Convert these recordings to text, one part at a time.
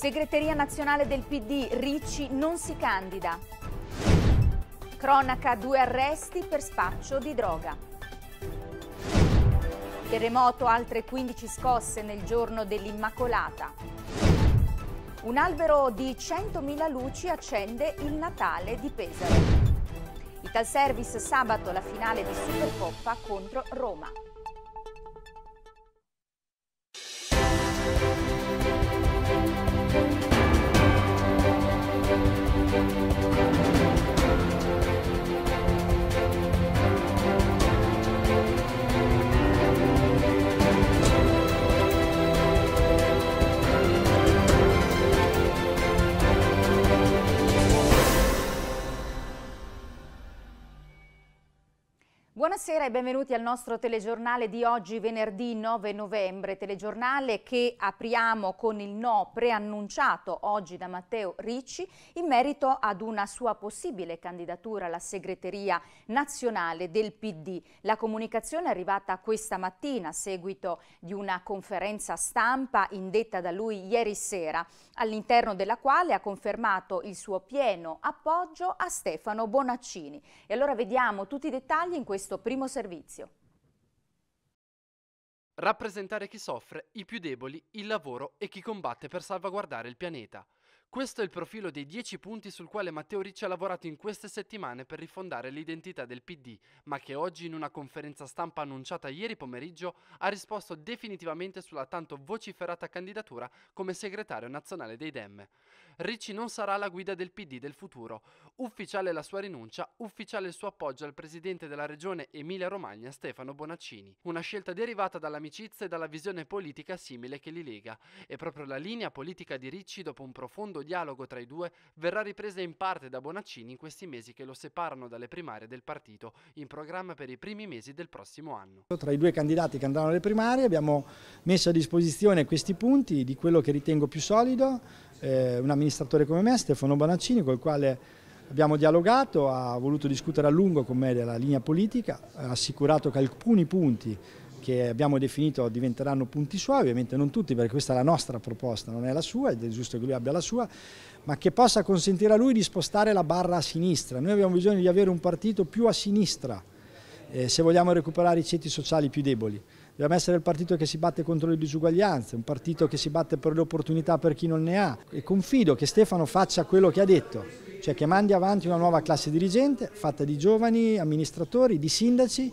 Segreteria nazionale del PD, Ricci non si candida. Cronaca, due arresti per spaccio di droga. Terremoto, altre 15 scosse nel giorno dell'Immacolata. Un albero di 100.000 luci accende il Natale di Pesaro. Italservice sabato la finale di Supercoppa contro Roma. Buonasera e benvenuti al nostro telegiornale di oggi venerdì 9 novembre, telegiornale che apriamo con il no preannunciato oggi da Matteo Ricci in merito ad una sua possibile candidatura alla segreteria nazionale del PD. La comunicazione è arrivata questa mattina a seguito di una conferenza stampa indetta da lui ieri sera, all'interno della quale ha confermato il suo pieno appoggio a Stefano Bonaccini. E allora vediamo tutti i dettagli in questo primo servizio. Rappresentare chi soffre, i più deboli, il lavoro e chi combatte per salvaguardare il pianeta. Questo è il profilo dei 10 punti sul quale Matteo Ricci ha lavorato in queste settimane per rifondare l'identità del PD, ma che oggi in una conferenza stampa annunciata ieri pomeriggio ha risposto definitivamente sulla tanto vociferata candidatura come segretario nazionale dei Dem. Ricci non sarà la guida del PD del futuro. Ufficiale la sua rinuncia, ufficiale il suo appoggio al presidente della regione Emilia-Romagna Stefano Bonaccini. Una scelta derivata dall'amicizia e dalla visione politica simile che li lega. E proprio la linea politica di Ricci dopo un profondo profondo dialogo tra i due verrà ripresa in parte da Bonaccini in questi mesi che lo separano dalle primarie del partito, in programma per i primi mesi del prossimo anno. Tra i due candidati che andranno alle primarie abbiamo messo a disposizione questi punti di quello che ritengo più solido, eh, un amministratore come me, Stefano Bonaccini, col quale abbiamo dialogato, ha voluto discutere a lungo con me della linea politica, ha assicurato che alcuni punti che abbiamo definito diventeranno punti suoi, ovviamente non tutti perché questa è la nostra proposta, non è la sua, ed è giusto che lui abbia la sua, ma che possa consentire a lui di spostare la barra a sinistra. Noi abbiamo bisogno di avere un partito più a sinistra eh, se vogliamo recuperare i ceti sociali più deboli. Dobbiamo essere il partito che si batte contro le disuguaglianze, un partito che si batte per le opportunità per chi non ne ha. E confido che Stefano faccia quello che ha detto, cioè che mandi avanti una nuova classe dirigente fatta di giovani amministratori, di sindaci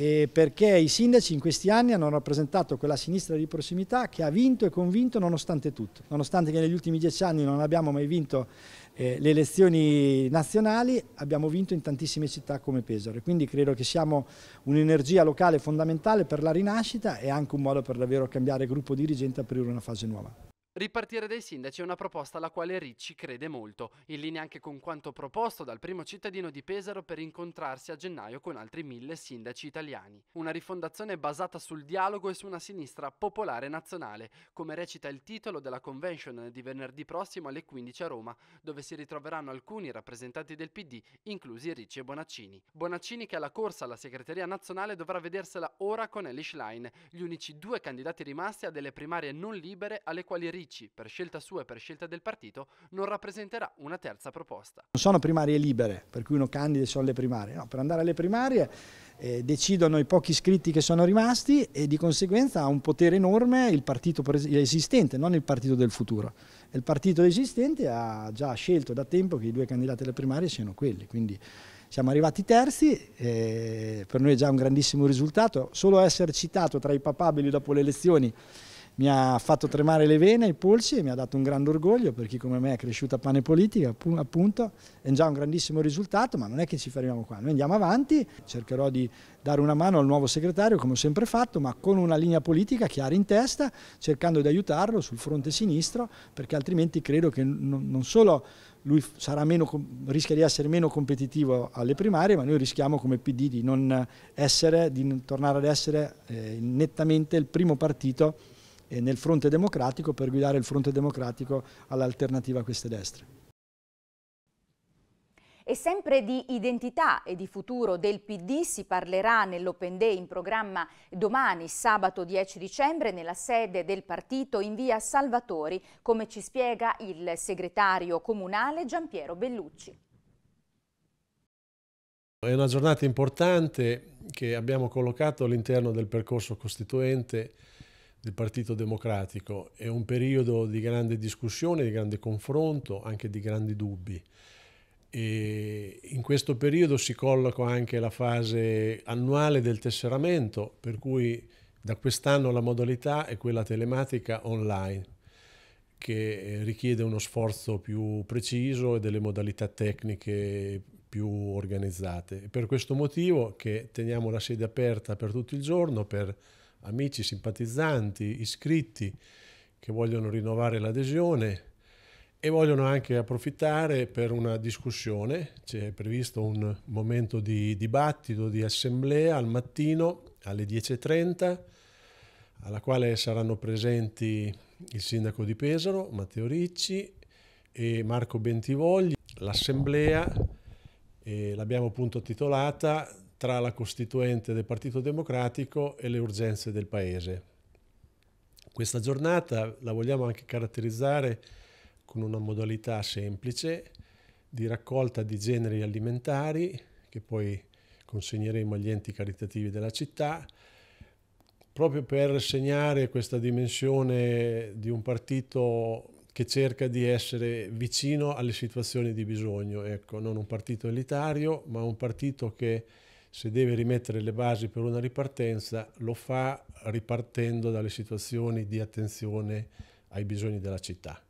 eh, perché i sindaci in questi anni hanno rappresentato quella sinistra di prossimità che ha vinto e convinto nonostante tutto, nonostante che negli ultimi dieci anni non abbiamo mai vinto eh, le elezioni nazionali, abbiamo vinto in tantissime città come Pesaro, quindi credo che siamo un'energia locale fondamentale per la rinascita e anche un modo per davvero cambiare gruppo dirigente e aprire una fase nuova. Ripartire dai sindaci è una proposta alla quale Ricci crede molto, in linea anche con quanto proposto dal primo cittadino di Pesaro per incontrarsi a gennaio con altri mille sindaci italiani. Una rifondazione basata sul dialogo e su una sinistra popolare nazionale, come recita il titolo della convention di venerdì prossimo alle 15 a Roma, dove si ritroveranno alcuni rappresentanti del PD, inclusi Ricci e Bonaccini. Bonaccini che alla corsa alla segreteria nazionale dovrà vedersela ora con Elish Line, gli unici due candidati rimasti a delle primarie non libere alle quali Ricci PC, per scelta sua e per scelta del partito, non rappresenterà una terza proposta. Non sono primarie libere, per cui uno candida solo le primarie. No, per andare alle primarie eh, decidono i pochi iscritti che sono rimasti e di conseguenza ha un potere enorme il partito esistente, non il partito del futuro. Il partito esistente ha già scelto da tempo che i due candidati alle primarie siano quelli, quindi siamo arrivati terzi, eh, per noi è già un grandissimo risultato, solo essere citato tra i papabili dopo le elezioni mi ha fatto tremare le vene, i polsi e mi ha dato un grande orgoglio per chi come me è cresciuto a pane politica, appunto, è già un grandissimo risultato, ma non è che ci fermiamo qua, noi andiamo avanti, cercherò di dare una mano al nuovo segretario come ho sempre fatto, ma con una linea politica chiara in testa, cercando di aiutarlo sul fronte sinistro, perché altrimenti credo che non solo lui meno, rischia di essere meno competitivo alle primarie, ma noi rischiamo come PD di non, essere, di tornare ad essere eh, nettamente il primo partito nel fronte democratico per guidare il fronte democratico all'alternativa a queste destre. E sempre di identità e di futuro del PD si parlerà nell'Open Day in programma domani, sabato 10 dicembre, nella sede del partito in via Salvatori, come ci spiega il segretario comunale Giampiero Bellucci. È una giornata importante che abbiamo collocato all'interno del percorso costituente del Partito Democratico. È un periodo di grande discussione, di grande confronto, anche di grandi dubbi. E in questo periodo si colloca anche la fase annuale del tesseramento, per cui da quest'anno la modalità è quella telematica online, che eh, richiede uno sforzo più preciso e delle modalità tecniche più organizzate. Per questo motivo che teniamo la sede aperta per tutto il giorno per amici, simpatizzanti, iscritti che vogliono rinnovare l'adesione e vogliono anche approfittare per una discussione. C'è previsto un momento di dibattito, di assemblea al mattino alle 10.30, alla quale saranno presenti il sindaco di Pesaro, Matteo Ricci, e Marco Bentivogli. L'assemblea eh, l'abbiamo appunto titolata tra la Costituente del Partito Democratico e le urgenze del Paese. Questa giornata la vogliamo anche caratterizzare con una modalità semplice di raccolta di generi alimentari che poi consegneremo agli enti caritativi della città, proprio per segnare questa dimensione di un partito che cerca di essere vicino alle situazioni di bisogno, ecco, non un partito elitario, ma un partito che se deve rimettere le basi per una ripartenza, lo fa ripartendo dalle situazioni di attenzione ai bisogni della città.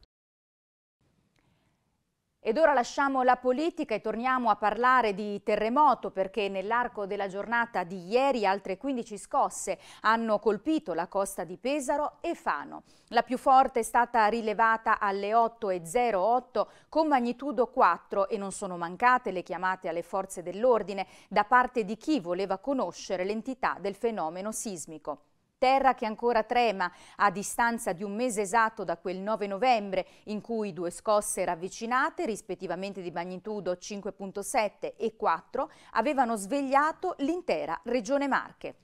Ed ora lasciamo la politica e torniamo a parlare di terremoto perché nell'arco della giornata di ieri altre 15 scosse hanno colpito la costa di Pesaro e Fano. La più forte è stata rilevata alle 8.08 con magnitudo 4 e non sono mancate le chiamate alle forze dell'ordine da parte di chi voleva conoscere l'entità del fenomeno sismico terra che ancora trema a distanza di un mese esatto da quel 9 novembre in cui due scosse ravvicinate, rispettivamente di magnitudo 5.7 e 4, avevano svegliato l'intera regione Marche.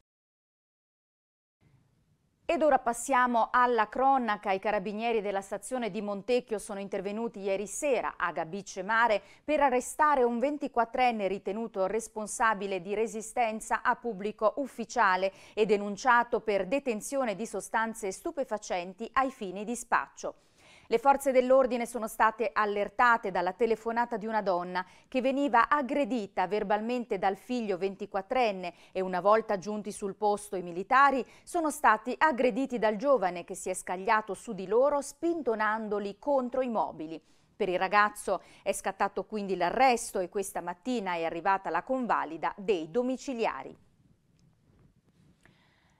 Ed ora passiamo alla cronaca. I carabinieri della stazione di Montecchio sono intervenuti ieri sera a Gabice Mare per arrestare un 24enne ritenuto responsabile di resistenza a pubblico ufficiale e denunciato per detenzione di sostanze stupefacenti ai fini di spaccio. Le forze dell'ordine sono state allertate dalla telefonata di una donna che veniva aggredita verbalmente dal figlio 24enne e una volta giunti sul posto i militari sono stati aggrediti dal giovane che si è scagliato su di loro spintonandoli contro i mobili. Per il ragazzo è scattato quindi l'arresto e questa mattina è arrivata la convalida dei domiciliari.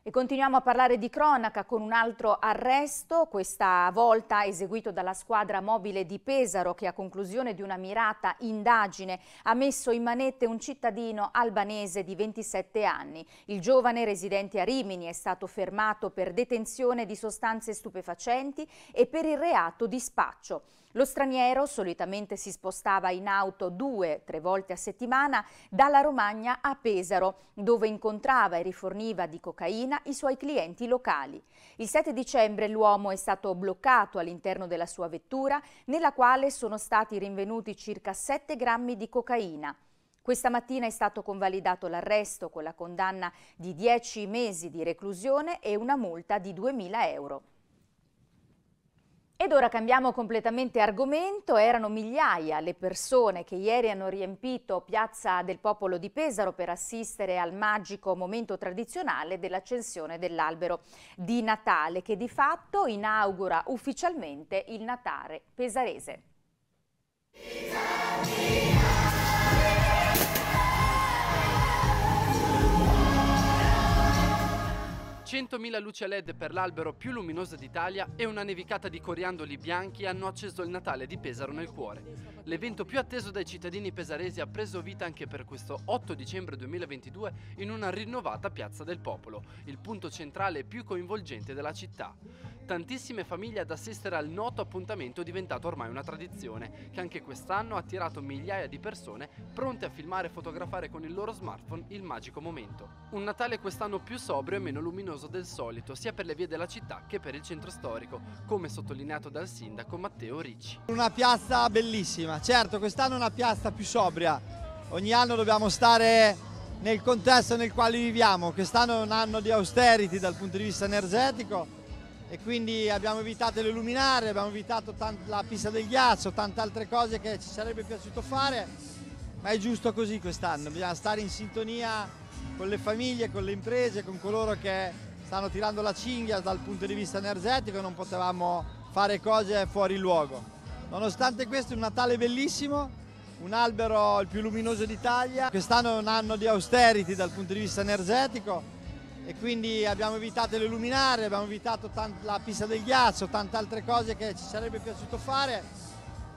E continuiamo a parlare di cronaca con un altro arresto, questa volta eseguito dalla squadra mobile di Pesaro che a conclusione di una mirata indagine ha messo in manette un cittadino albanese di 27 anni. Il giovane residente a Rimini è stato fermato per detenzione di sostanze stupefacenti e per il reato di spaccio. Lo straniero solitamente si spostava in auto due, tre volte a settimana dalla Romagna a Pesaro, dove incontrava e riforniva di cocaina i suoi clienti locali. Il 7 dicembre l'uomo è stato bloccato all'interno della sua vettura, nella quale sono stati rinvenuti circa 7 grammi di cocaina. Questa mattina è stato convalidato l'arresto con la condanna di 10 mesi di reclusione e una multa di 2.000 euro. Ed ora cambiamo completamente argomento, erano migliaia le persone che ieri hanno riempito Piazza del Popolo di Pesaro per assistere al magico momento tradizionale dell'accensione dell'albero di Natale che di fatto inaugura ufficialmente il Natale pesarese. 100.000 luci LED per l'albero più luminoso d'Italia e una nevicata di coriandoli bianchi hanno acceso il Natale di Pesaro nel cuore. L'evento più atteso dai cittadini pesaresi ha preso vita anche per questo 8 dicembre 2022 in una rinnovata piazza del popolo, il punto centrale più coinvolgente della città tantissime famiglie ad assistere al noto appuntamento diventato ormai una tradizione, che anche quest'anno ha attirato migliaia di persone pronte a filmare e fotografare con il loro smartphone il magico momento. Un Natale quest'anno più sobrio e meno luminoso del solito, sia per le vie della città che per il centro storico, come sottolineato dal sindaco Matteo Ricci. Una piazza bellissima, certo quest'anno è una piazza più sobria, ogni anno dobbiamo stare nel contesto nel quale viviamo, quest'anno è un anno di austerity dal punto di vista energetico, e quindi abbiamo evitato le luminare, abbiamo evitato la pista del ghiaccio, tante altre cose che ci sarebbe piaciuto fare, ma è giusto così quest'anno, bisogna stare in sintonia con le famiglie, con le imprese, con coloro che stanno tirando la cinghia dal punto di vista energetico, non potevamo fare cose fuori luogo. Nonostante questo è un Natale bellissimo, un albero il più luminoso d'Italia, quest'anno è un anno di austerity dal punto di vista energetico, e quindi abbiamo evitato le luminare, abbiamo evitato la pista del ghiaccio, tante altre cose che ci sarebbe piaciuto fare.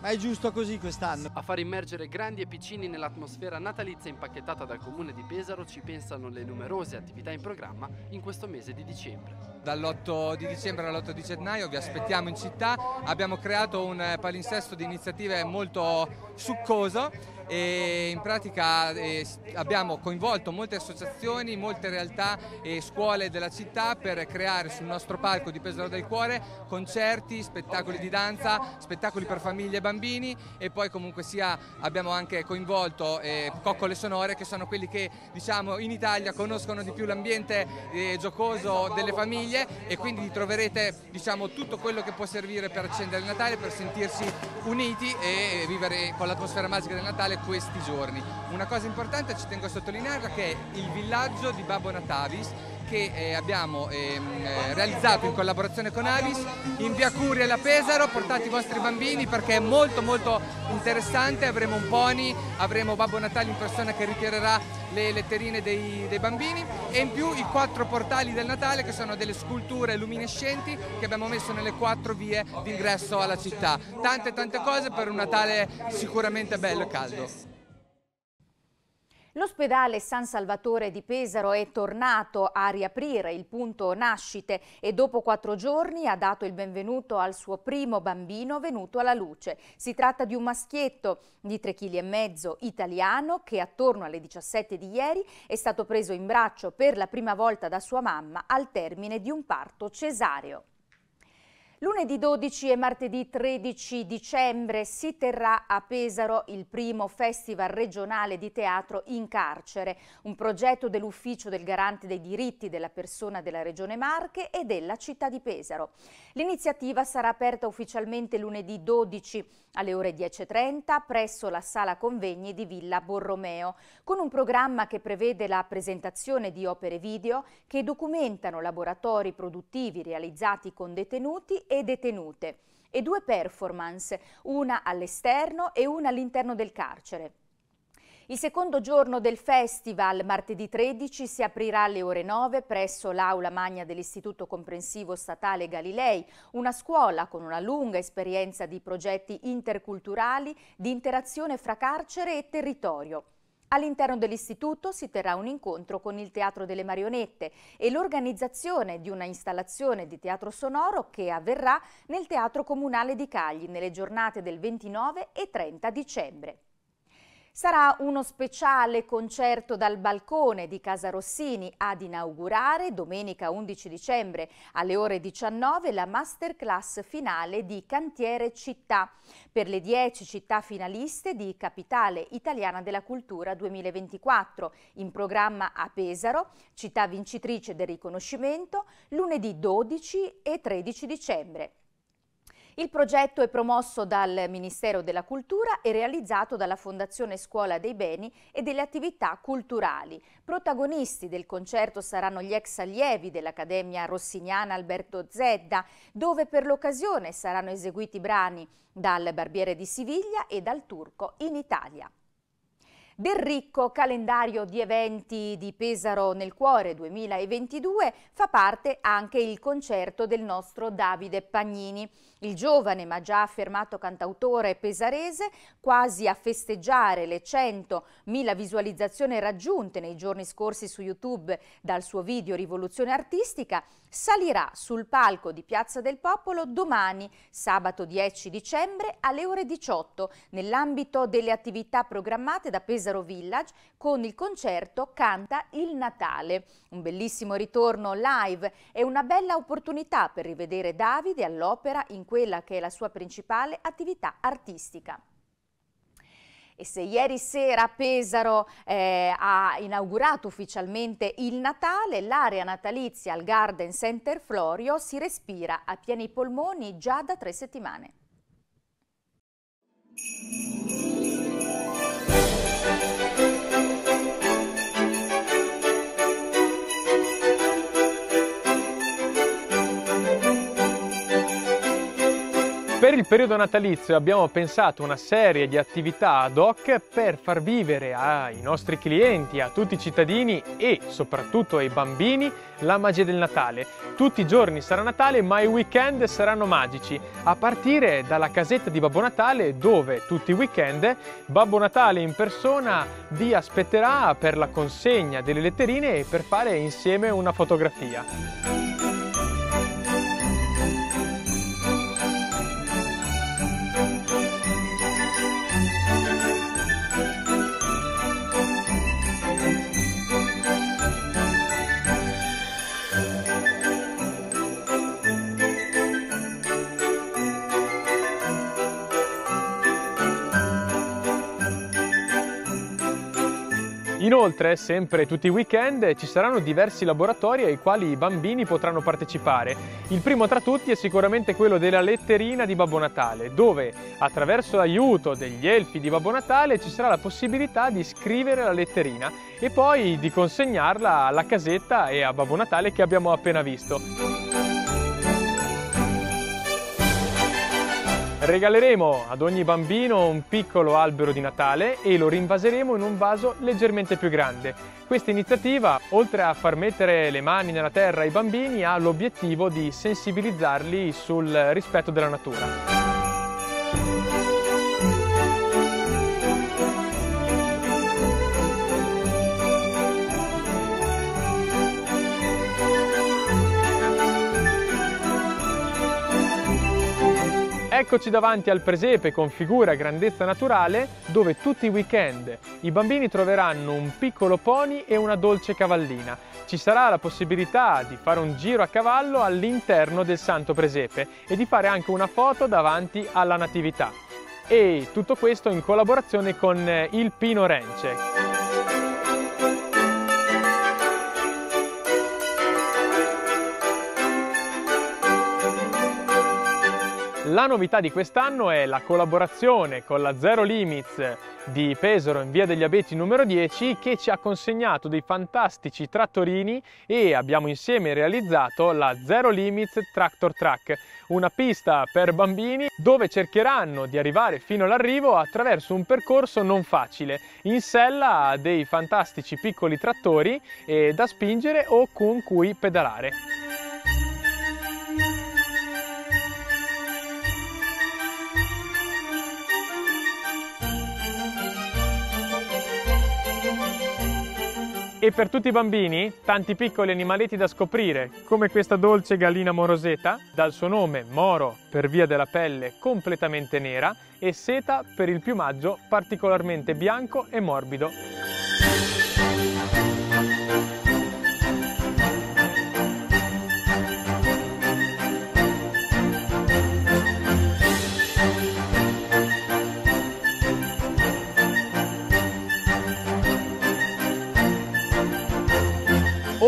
Ma è giusto così quest'anno. A far immergere grandi e piccini nell'atmosfera natalizia impacchettata dal comune di Pesaro ci pensano le numerose attività in programma in questo mese di dicembre. Dall'8 di dicembre all'8 di gennaio vi aspettiamo in città, abbiamo creato un eh, palinsesto di iniziative molto succoso e in pratica eh, abbiamo coinvolto molte associazioni, molte realtà e scuole della città per creare sul nostro palco di Pesaro del Cuore concerti, spettacoli di danza, spettacoli per famiglie e bambini e poi comunque sia abbiamo anche coinvolto eh, coccole sonore che sono quelli che diciamo in Italia conoscono di più l'ambiente eh, giocoso delle famiglie e quindi troverete diciamo tutto quello che può servire per accendere il Natale, per sentirsi uniti e vivere con l'atmosfera magica del Natale questi giorni. Una cosa importante, ci tengo a sottolinearla, che è il villaggio di Babbo Natavis che eh, abbiamo ehm, eh, realizzato in collaborazione con Avis in via Curia e la Pesaro, portate i vostri bambini perché è molto molto interessante, avremo un pony, avremo Babbo Natale in persona che ritirerà le letterine dei, dei bambini e in più i quattro portali del Natale che sono delle sculture luminescenti che abbiamo messo nelle quattro vie d'ingresso alla città. Tante tante cose per un Natale sicuramente bello e caldo. L'ospedale San Salvatore di Pesaro è tornato a riaprire il punto nascite e dopo quattro giorni ha dato il benvenuto al suo primo bambino venuto alla luce. Si tratta di un maschietto di 3,5 kg italiano che attorno alle 17 di ieri è stato preso in braccio per la prima volta da sua mamma al termine di un parto cesareo. Lunedì 12 e martedì 13 dicembre si terrà a Pesaro il primo Festival regionale di teatro in carcere, un progetto dell'Ufficio del Garante dei diritti della persona della Regione Marche e della città di Pesaro. L'iniziativa sarà aperta ufficialmente lunedì 12 alle ore 10.30 presso la Sala Convegni di Villa Borromeo, con un programma che prevede la presentazione di opere video che documentano laboratori produttivi realizzati con detenuti e detenute e due performance, una all'esterno e una all'interno del carcere. Il secondo giorno del festival, martedì 13, si aprirà alle ore 9 presso l'aula magna dell'Istituto Comprensivo Statale Galilei, una scuola con una lunga esperienza di progetti interculturali, di interazione fra carcere e territorio. All'interno dell'istituto si terrà un incontro con il Teatro delle Marionette e l'organizzazione di una installazione di teatro sonoro che avverrà nel Teatro Comunale di Cagli nelle giornate del 29 e 30 dicembre. Sarà uno speciale concerto dal balcone di Casa Rossini ad inaugurare domenica 11 dicembre alle ore 19 la masterclass finale di Cantiere Città per le 10 città finaliste di Capitale Italiana della Cultura 2024 in programma a Pesaro, città vincitrice del riconoscimento, lunedì 12 e 13 dicembre. Il progetto è promosso dal Ministero della Cultura e realizzato dalla Fondazione Scuola dei Beni e delle attività culturali. Protagonisti del concerto saranno gli ex allievi dell'Accademia Rossiniana Alberto Zedda, dove per l'occasione saranno eseguiti brani dal Barbiere di Siviglia e dal Turco in Italia. Del ricco calendario di eventi di Pesaro nel cuore 2022 fa parte anche il concerto del nostro Davide Pagnini. Il giovane ma già affermato cantautore pesarese, quasi a festeggiare le 100.000 visualizzazioni raggiunte nei giorni scorsi su YouTube dal suo video Rivoluzione Artistica, salirà sul palco di Piazza del Popolo domani, sabato 10 dicembre, alle ore 18, nell'ambito delle attività programmate da Pesaro Pesaro Village con il concerto Canta il Natale. Un bellissimo ritorno live e una bella opportunità per rivedere Davide all'opera in quella che è la sua principale attività artistica. E se ieri sera Pesaro eh, ha inaugurato ufficialmente il Natale, l'area natalizia al Garden Center Florio si respira a pieni polmoni già da tre settimane. Per il periodo natalizio abbiamo pensato una serie di attività ad hoc per far vivere ai nostri clienti, a tutti i cittadini e soprattutto ai bambini la magia del Natale. Tutti i giorni sarà Natale ma i weekend saranno magici, a partire dalla casetta di Babbo Natale dove tutti i weekend Babbo Natale in persona vi aspetterà per la consegna delle letterine e per fare insieme una fotografia. Inoltre, sempre tutti i weekend, ci saranno diversi laboratori ai quali i bambini potranno partecipare. Il primo tra tutti è sicuramente quello della letterina di Babbo Natale, dove attraverso l'aiuto degli elfi di Babbo Natale ci sarà la possibilità di scrivere la letterina e poi di consegnarla alla casetta e a Babbo Natale che abbiamo appena visto. Regaleremo ad ogni bambino un piccolo albero di Natale e lo rinvaseremo in un vaso leggermente più grande. Questa iniziativa, oltre a far mettere le mani nella terra ai bambini, ha l'obiettivo di sensibilizzarli sul rispetto della natura. Eccoci davanti al presepe con figura grandezza naturale dove tutti i weekend i bambini troveranno un piccolo pony e una dolce cavallina. Ci sarà la possibilità di fare un giro a cavallo all'interno del santo presepe e di fare anche una foto davanti alla natività. E tutto questo in collaborazione con il Pino Rence. La novità di quest'anno è la collaborazione con la Zero Limits di Pesaro in via degli Abeti numero 10 che ci ha consegnato dei fantastici trattorini e abbiamo insieme realizzato la Zero Limits Tractor Track, una pista per bambini dove cercheranno di arrivare fino all'arrivo attraverso un percorso non facile, in sella a dei fantastici piccoli trattori da spingere o con cui pedalare. E per tutti i bambini, tanti piccoli animaletti da scoprire, come questa dolce gallina moroseta, dal suo nome moro per via della pelle completamente nera e seta per il piumaggio particolarmente bianco e morbido.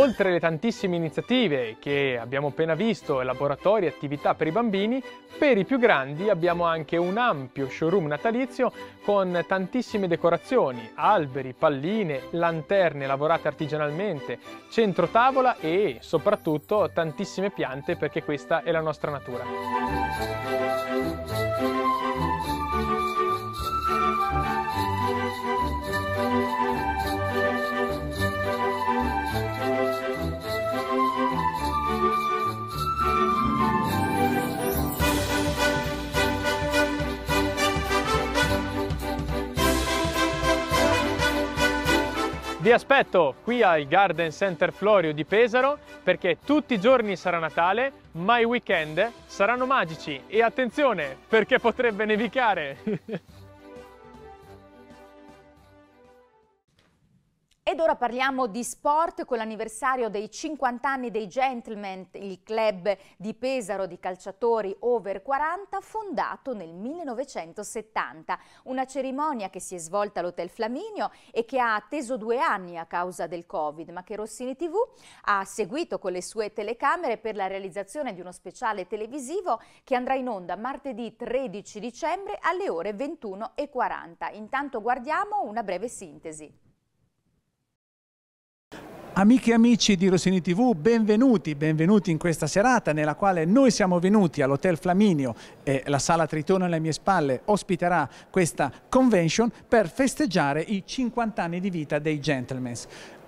Oltre le tantissime iniziative che abbiamo appena visto, laboratori e attività per i bambini, per i più grandi abbiamo anche un ampio showroom natalizio con tantissime decorazioni, alberi, palline, lanterne lavorate artigianalmente, centro tavola e soprattutto tantissime piante perché questa è la nostra natura. Vi aspetto qui al Garden Center Florio di Pesaro perché tutti i giorni sarà Natale, ma i weekend saranno magici e attenzione perché potrebbe nevicare! Ed ora parliamo di sport con l'anniversario dei 50 anni dei Gentlemen, il club di Pesaro di calciatori over 40 fondato nel 1970. Una cerimonia che si è svolta all'Hotel Flaminio e che ha atteso due anni a causa del Covid, ma che Rossini TV ha seguito con le sue telecamere per la realizzazione di uno speciale televisivo che andrà in onda martedì 13 dicembre alle ore 21.40. Intanto guardiamo una breve sintesi. Amiche e amici di Rossini TV, benvenuti, benvenuti in questa serata nella quale noi siamo venuti all'Hotel Flaminio e la Sala Tritone alle mie spalle ospiterà questa convention per festeggiare i 50 anni di vita dei Gentlemen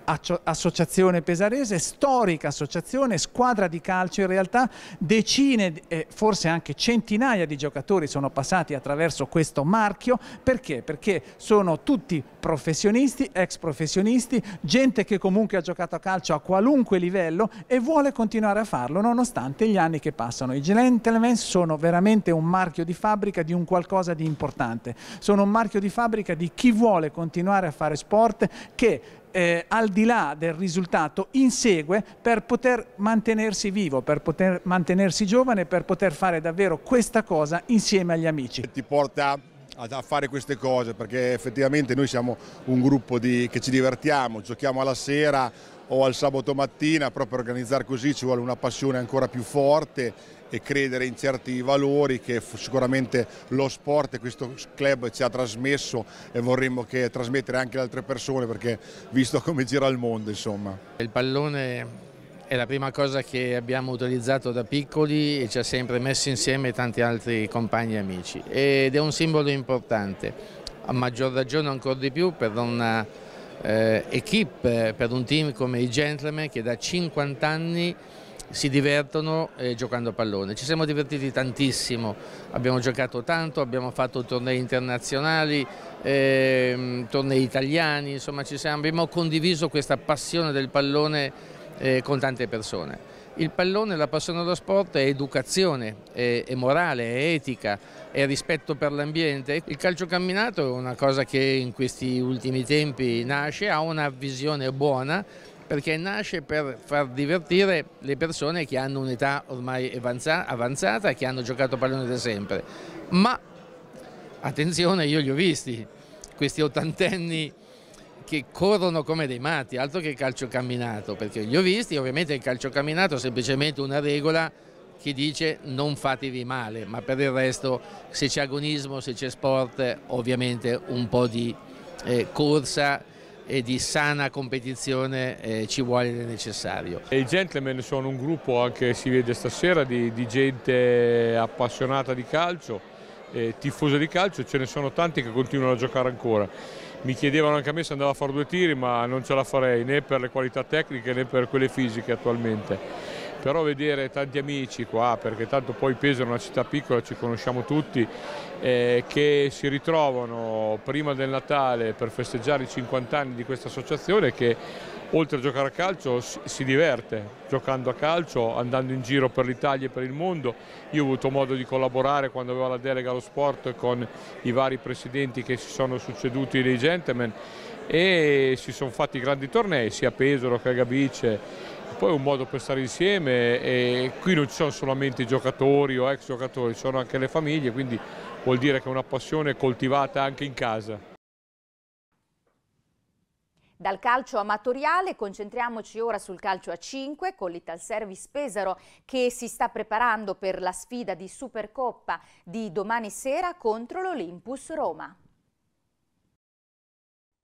associazione pesarese, storica associazione, squadra di calcio, in realtà decine e eh, forse anche centinaia di giocatori sono passati attraverso questo marchio, perché? Perché sono tutti professionisti, ex professionisti, gente che comunque ha giocato a calcio a qualunque livello e vuole continuare a farlo nonostante gli anni che passano. I Gentlemen sono veramente un marchio di fabbrica di un qualcosa di importante, sono un marchio di fabbrica di chi vuole continuare a fare sport che eh, al di là del risultato insegue per poter mantenersi vivo, per poter mantenersi giovane, per poter fare davvero questa cosa insieme agli amici. Ti porta a fare queste cose perché effettivamente noi siamo un gruppo di, che ci divertiamo, giochiamo alla sera, o al sabato mattina, proprio organizzare così ci vuole una passione ancora più forte e credere in certi valori che sicuramente lo sport e questo club ci ha trasmesso e vorremmo che trasmettere anche alle altre persone perché visto come gira il mondo insomma. Il pallone è la prima cosa che abbiamo utilizzato da piccoli e ci ha sempre messo insieme tanti altri compagni e amici ed è un simbolo importante, a maggior ragione ancora di più per una eh, equip eh, per un team come i Gentlemen che da 50 anni si divertono eh, giocando a pallone. Ci siamo divertiti tantissimo, abbiamo giocato tanto, abbiamo fatto tornei internazionali, eh, tornei italiani, insomma siamo, abbiamo condiviso questa passione del pallone eh, con tante persone. Il pallone, la passione dello sport è educazione, è, è morale, è etica, e rispetto per l'ambiente. Il calcio camminato è una cosa che in questi ultimi tempi nasce, ha una visione buona perché nasce per far divertire le persone che hanno un'età ormai avanzata, che hanno giocato pallone da sempre. Ma attenzione, io li ho visti, questi ottantenni che corrono come dei matti, altro che calcio camminato, perché li ho visti, ovviamente il calcio camminato è semplicemente una regola che dice non fatevi male, ma per il resto se c'è agonismo, se c'è sport, ovviamente un po' di eh, corsa e di sana competizione eh, ci vuole il necessario. I gentlemen sono un gruppo anche si vede stasera di, di gente appassionata di calcio, eh, tifosa di calcio, ce ne sono tanti che continuano a giocare ancora. Mi chiedevano anche a me se andavo a fare due tiri ma non ce la farei né per le qualità tecniche né per quelle fisiche attualmente però vedere tanti amici qua, perché tanto poi Pesaro è una città piccola, ci conosciamo tutti, eh, che si ritrovano prima del Natale per festeggiare i 50 anni di questa associazione che oltre a giocare a calcio si diverte giocando a calcio, andando in giro per l'Italia e per il mondo. Io ho avuto modo di collaborare quando avevo la delega allo sport con i vari presidenti che si sono succeduti dei gentleman e si sono fatti grandi tornei sia a Pesaro che a Gabice poi è un modo per stare insieme e qui non ci sono solamente i giocatori o ex giocatori, ci sono anche le famiglie, quindi vuol dire che è una passione coltivata anche in casa. Dal calcio amatoriale concentriamoci ora sul calcio a 5 con l'Italservice Pesaro che si sta preparando per la sfida di Supercoppa di domani sera contro l'Olympus Roma.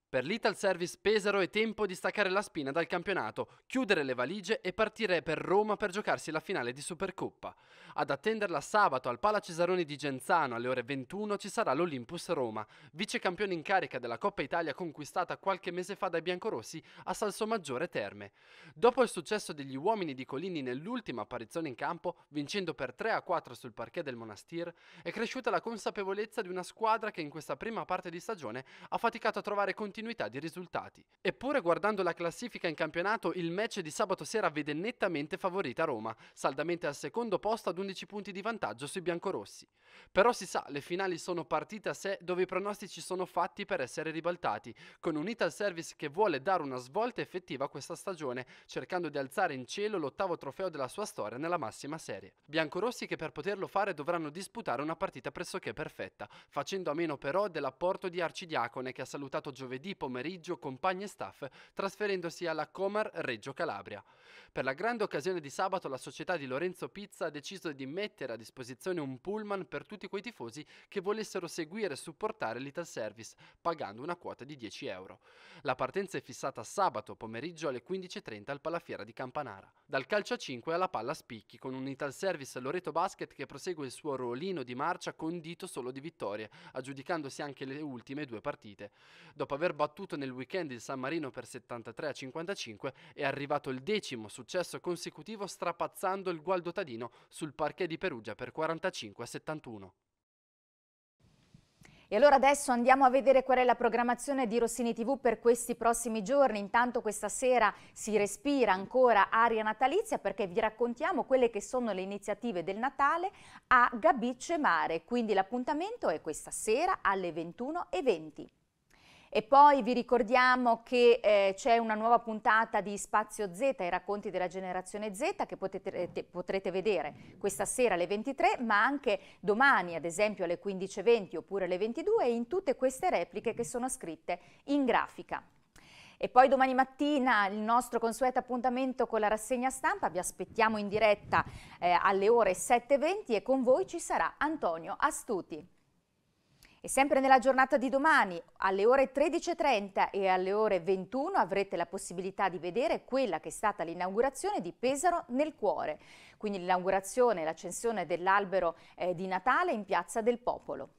Per l'Ital Service Pesaro è tempo di staccare la spina dal campionato, chiudere le valigie e partire per Roma per giocarsi la finale di Supercoppa. Ad attenderla sabato al Pala Cesaroni di Genzano alle ore 21 ci sarà l'Olympus Roma, vice campione in carica della Coppa Italia conquistata qualche mese fa dai biancorossi a Salsomaggiore Terme. Dopo il successo degli uomini di Colini nell'ultima apparizione in campo, vincendo per 3 a 4 sul parquet del Monastir, è cresciuta la consapevolezza di una squadra che in questa prima parte di stagione ha faticato a trovare continuità continuità di risultati. Eppure guardando la classifica in campionato, il match di sabato sera vede nettamente favorita Roma, saldamente al secondo posto ad 11 punti di vantaggio sui biancorossi. Però si sa, le finali sono partite a sé dove i pronostici sono fatti per essere ribaltati, con un Ital Service che vuole dare una svolta effettiva a questa stagione, cercando di alzare in cielo l'ottavo trofeo della sua storia nella massima serie. Biancorossi che per poterlo fare dovranno disputare una partita pressoché perfetta, facendo a meno però dell'apporto di Arcidiacone che ha salutato giovedì venerdì pomeriggio compagni e staff trasferendosi alla Comar Reggio Calabria. Per la grande occasione di sabato la società di Lorenzo Pizza ha deciso di mettere a disposizione un pullman per tutti quei tifosi che volessero seguire e supportare l'Ital Service pagando una quota di 10 euro. La partenza è fissata sabato pomeriggio alle 15.30 al Palafiera di Campanara. Dal calcio a 5 alla palla a spicchi con un Ital Service Loreto Basket che prosegue il suo ruolino di marcia condito solo di vittorie, aggiudicandosi anche le ultime due partite. Dopo aver battuto nel weekend il San Marino per 73 a 55, è arrivato il decimo successo consecutivo strapazzando il Gualdo Tadino sul parquet di Perugia per 45 a 71. E allora adesso andiamo a vedere qual è la programmazione di Rossini TV per questi prossimi giorni. Intanto questa sera si respira ancora aria natalizia perché vi raccontiamo quelle che sono le iniziative del Natale a Gabice Mare. Quindi l'appuntamento è questa sera alle 21.20. E poi vi ricordiamo che eh, c'è una nuova puntata di Spazio Z, i racconti della generazione Z, che potete, eh, te, potrete vedere questa sera alle 23, ma anche domani, ad esempio alle 15.20 oppure alle 22, in tutte queste repliche che sono scritte in grafica. E poi domani mattina il nostro consueto appuntamento con la rassegna stampa, vi aspettiamo in diretta eh, alle ore 7.20 e con voi ci sarà Antonio Astuti. E sempre nella giornata di domani, alle ore 13.30 e alle ore 21 avrete la possibilità di vedere quella che è stata l'inaugurazione di Pesaro nel cuore, quindi l'inaugurazione e l'accensione dell'albero eh, di Natale in Piazza del Popolo.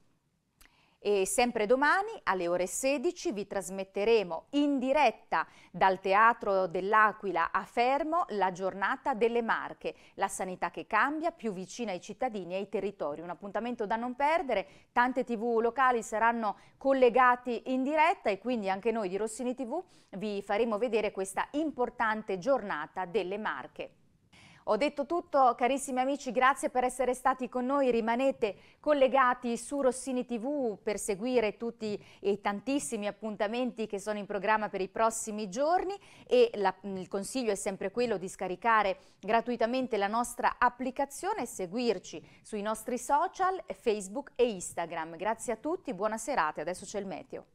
E sempre domani alle ore 16 vi trasmetteremo in diretta dal Teatro dell'Aquila a Fermo la giornata delle Marche, la sanità che cambia, più vicina ai cittadini e ai territori. Un appuntamento da non perdere, tante tv locali saranno collegati in diretta e quindi anche noi di Rossini TV vi faremo vedere questa importante giornata delle Marche. Ho detto tutto, carissimi amici, grazie per essere stati con noi, rimanete collegati su Rossini TV per seguire tutti i tantissimi appuntamenti che sono in programma per i prossimi giorni e la, il consiglio è sempre quello di scaricare gratuitamente la nostra applicazione e seguirci sui nostri social, Facebook e Instagram. Grazie a tutti, buona serata, adesso c'è il meteo.